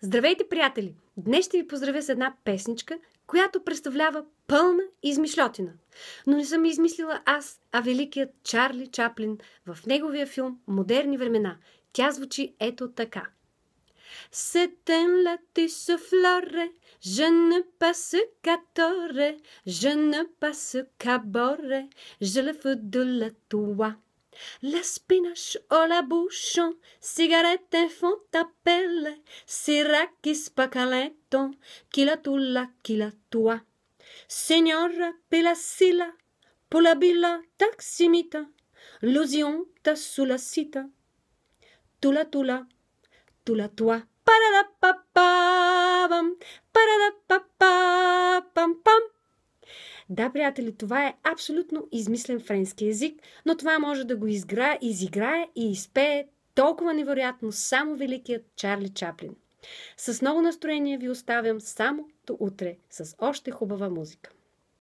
Здравейте, приятели! Днес ще ви поздравя с една песничка, която представлява пълна измишлетина. Но не съм измислила аз, а великият Чарли Чаплин в неговия филм «Модерни времена». Тя звучи ето така. Сетен la са флоре, je ne passe qu'à tore, je ne passe qu'à bore, je le fous de la spinache au la bouchon, cigarette enfant t'appelle, siracis pacaletto, qui la tulla, qui la tua. Signora Pelasila, polabila taximita, lusion sulla sita. Tula tula, tula tua. Pararapapam, para Да, приятели, това е абсолютно измислен френски език, но това може да го изгра, изиграе и изпее толкова невероятно само великият Чарли Чаплин. С ново настроение ви оставям само до утре с още хубава музика.